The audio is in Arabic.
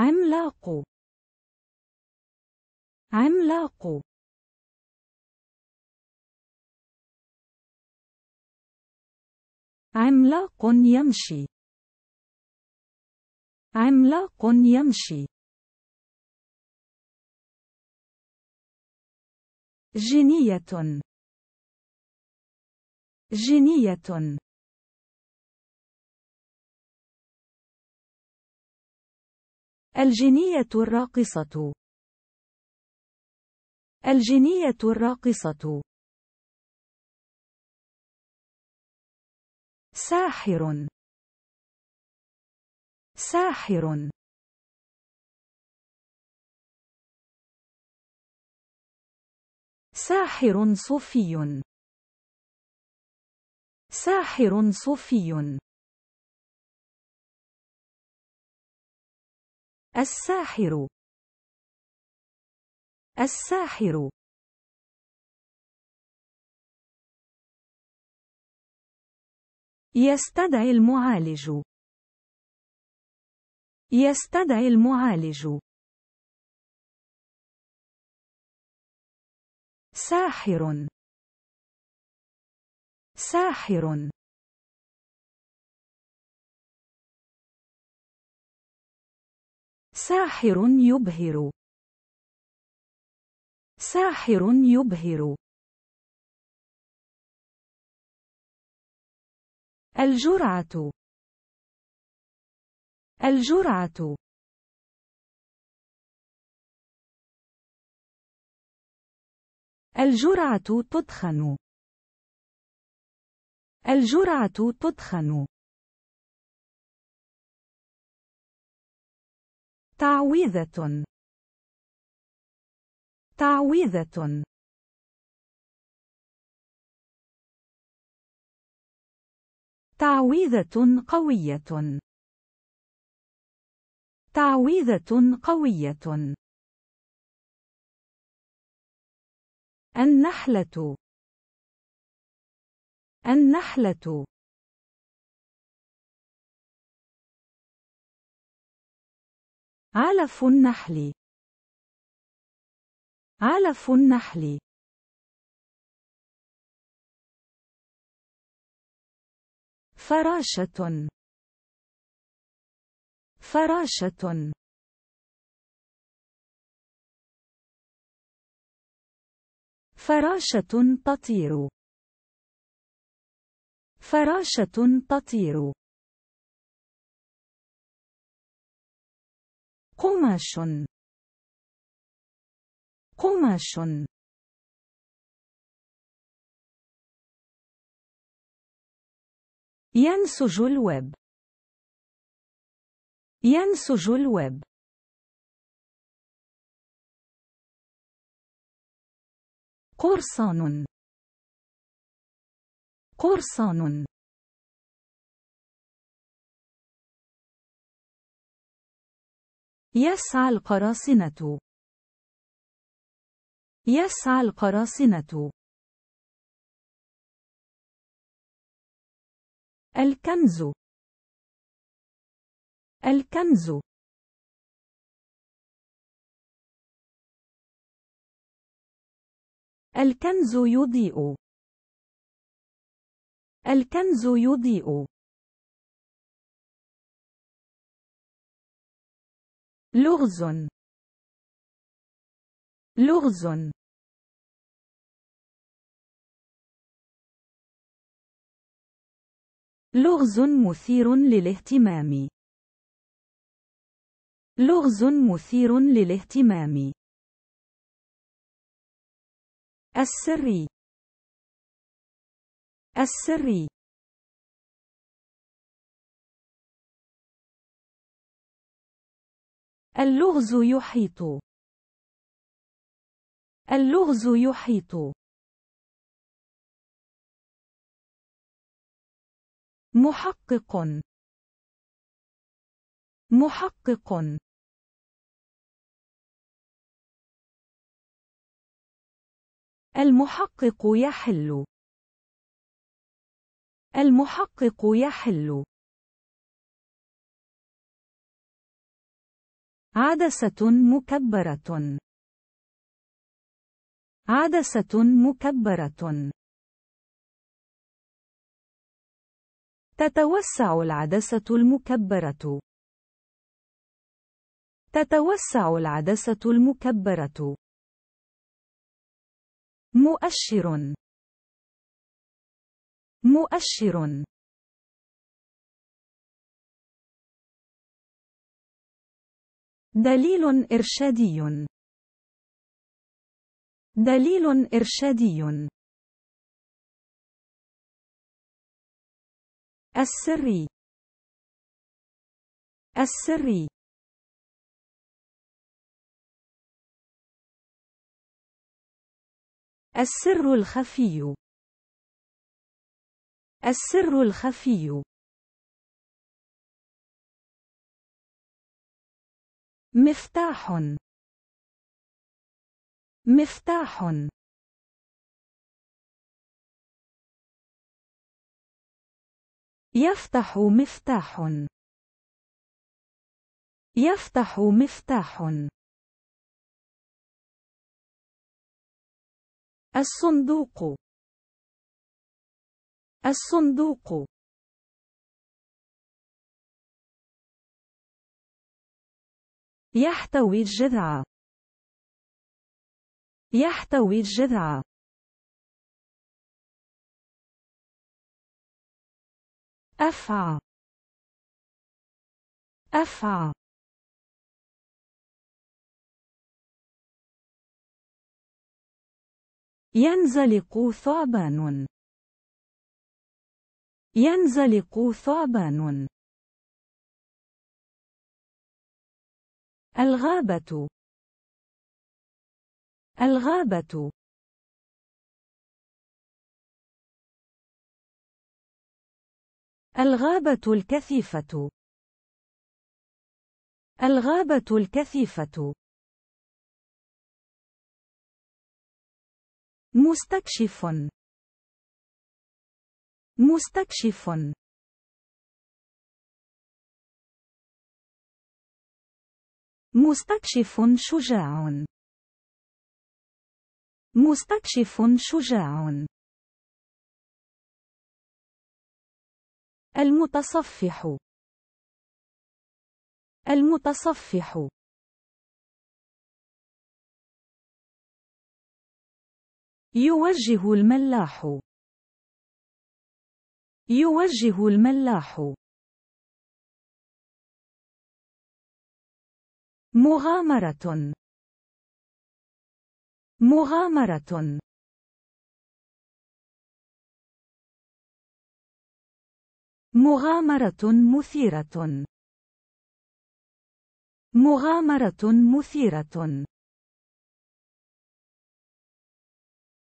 عملاق عملاق عملاق يمشي عملاق يمشي جنية جنية الجنية الراقصة الجنية الراقصة ساحر ساحر ساحر صوفي ساحر صوفي الساحر الساحر يستدعي المعالج يستدعي المعالج ساحر ساحر ساحر يبهر ساحر يبهر الجرعة الجرعة الجرعة تدخن الجرعة تدخن تعويذة تعويذة تعويذة قوية تعويذة قوية النحلة النحلة علف النحل علف النحل فراشة فراشة فراشة تطير فراشة تطير قماش قماش ينسج الويب ينسج الويب قرصان قرصان يسعى القراصنة يسعى القراصنة الكنز الكنز الكنز يضيء الكنز يضيء لغز لغز لغز مثير للاهتمام لغز مثير للاهتمام السري السري اللغز يحيط اللغز يحيط محقق محقق المحقق يحل المحقق يحل عدسة مكبرة عدسة مكبرة تتوسع العدسة المكبرة تتوسع العدسة المكبرة مؤشر مؤشر دليل إرشادي دليل إرشادي السري السري السر الخفي السر الخفي مفتاح مفتاح يفتح مفتاح يفتح مفتاح الصندوق الصندوق يحتوي الجذع يحتوي الجذع أفعى أفعى ينزلق ثعبان ينزلق ثعبان الغابة الغابة الغابة الكثيفة الغابة الكثيفة مستكشف مستكشف مستكشف شجاع مستكشف شجاع المتصفح المتصفح يوجه الملاح يوجه الملاح مغامرة مغامرة مغامرة مثيرة مغامرة مثيرة